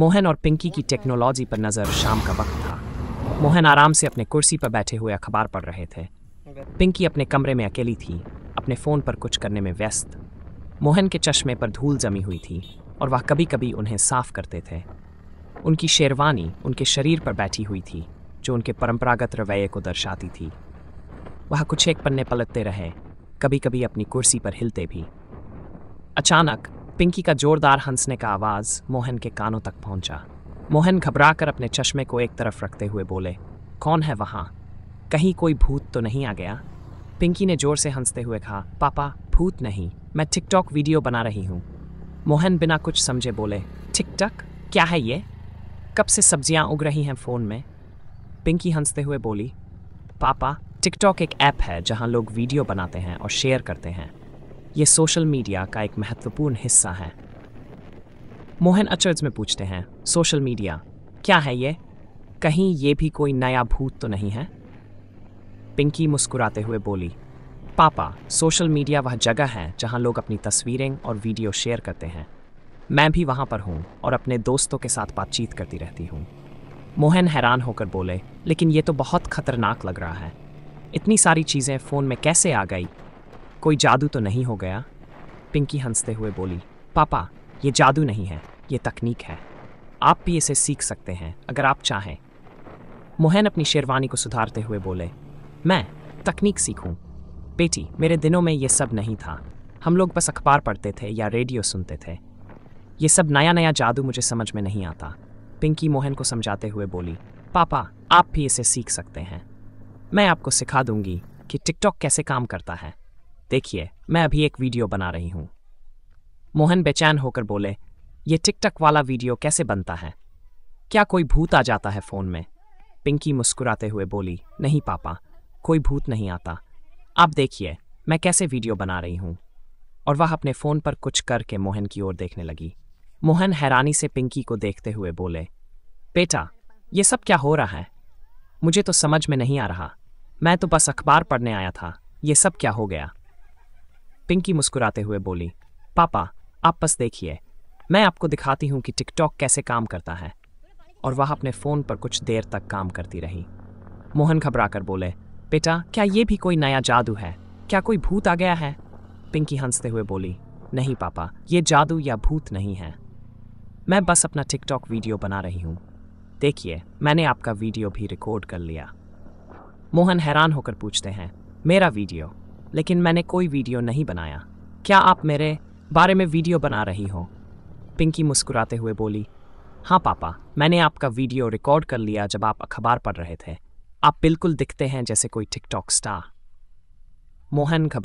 मोहन और पिंकी की टेक्नोलॉजी पर नज़र शाम का वक्त था मोहन आराम से अपने कुर्सी पर बैठे हुए अखबार पढ़ रहे थे पिंकी अपने कमरे में अकेली थी अपने फ़ोन पर कुछ करने में व्यस्त मोहन के चश्मे पर धूल जमी हुई थी और वह कभी कभी उन्हें साफ करते थे उनकी शेरवानी उनके शरीर पर बैठी हुई थी जो उनके परंपरागत रवैये को दर्शाती थी वह कुछ एक पन्ने पलटते रहे कभी कभी अपनी कुर्सी पर हिलते भी अचानक पिंकी का जोरदार हंसने का आवाज़ मोहन के कानों तक पहुंचा। मोहन घबराकर अपने चश्मे को एक तरफ रखते हुए बोले कौन है वहाँ कहीं कोई भूत तो नहीं आ गया पिंकी ने जोर से हंसते हुए कहा पापा भूत नहीं मैं टिकटॉक वीडियो बना रही हूँ मोहन बिना कुछ समझे बोले टिकटॉक क्या है ये कब से सब्जियाँ उग रही हैं फ़ोन में पिंकी हंसते हुए बोली पापा टिकटॉक एक ऐप है जहाँ लोग वीडियो बनाते हैं और शेयर करते हैं ये सोशल मीडिया का एक महत्वपूर्ण हिस्सा है मोहन अचर्ज में पूछते हैं सोशल मीडिया क्या है ये कहीं ये भी कोई नया भूत तो नहीं है पिंकी मुस्कुराते हुए बोली पापा सोशल मीडिया वह जगह है जहां लोग अपनी तस्वीरें और वीडियो शेयर करते हैं मैं भी वहां पर हूं और अपने दोस्तों के साथ बातचीत करती रहती हूं मोहन हैरान होकर बोले लेकिन ये तो बहुत खतरनाक लग रहा है इतनी सारी चीज़ें फ़ोन में कैसे आ गई कोई जादू तो नहीं हो गया पिंकी हंसते हुए बोली पापा ये जादू नहीं है ये तकनीक है आप भी इसे सीख सकते हैं अगर आप चाहें मोहन अपनी शेरवानी को सुधारते हुए बोले मैं तकनीक सीखूं। बेटी मेरे दिनों में ये सब नहीं था हम लोग बस अखबार पढ़ते थे या रेडियो सुनते थे ये सब नया नया जादू मुझे समझ में नहीं आता पिंकी मोहन को समझाते हुए बोली पापा आप भी इसे सीख सकते हैं मैं आपको सिखा दूंगी कि टिकटॉक कैसे काम करता है देखिए मैं अभी एक वीडियो बना रही हूं मोहन बेचैन होकर बोले ये टिकटक वाला वीडियो कैसे बनता है क्या कोई भूत आ जाता है फ़ोन में पिंकी मुस्कुराते हुए बोली नहीं पापा कोई भूत नहीं आता आप देखिए मैं कैसे वीडियो बना रही हूं और वह अपने फ़ोन पर कुछ करके मोहन की ओर देखने लगी मोहन हैरानी से पिंकी को देखते हुए बोले बेटा ये सब क्या हो रहा है मुझे तो समझ में नहीं आ रहा मैं तो बस अखबार पढ़ने आया था ये सब क्या हो गया पिंकी मुस्कुराते हुए बोली पापा आप बस देखिए मैं आपको दिखाती हूँ कि टिकटॉक कैसे काम करता है और वह अपने फ़ोन पर कुछ देर तक काम करती रही मोहन घबराकर बोले बेटा क्या ये भी कोई नया जादू है क्या कोई भूत आ गया है पिंकी हंसते हुए बोली नहीं पापा ये जादू या भूत नहीं है मैं बस अपना टिकटॉक वीडियो बना रही हूँ देखिए मैंने आपका वीडियो भी रिकॉर्ड कर लिया मोहन हैरान होकर पूछते हैं मेरा वीडियो लेकिन मैंने कोई वीडियो नहीं बनाया क्या आप मेरे बारे में वीडियो बना रही हो पिंकी मुस्कुराते हुए बोली हाँ पापा मैंने आपका वीडियो रिकॉर्ड कर लिया जब आप अखबार पढ़ रहे थे आप बिल्कुल दिखते हैं जैसे कोई टिकटॉक स्टार मोहन घबरा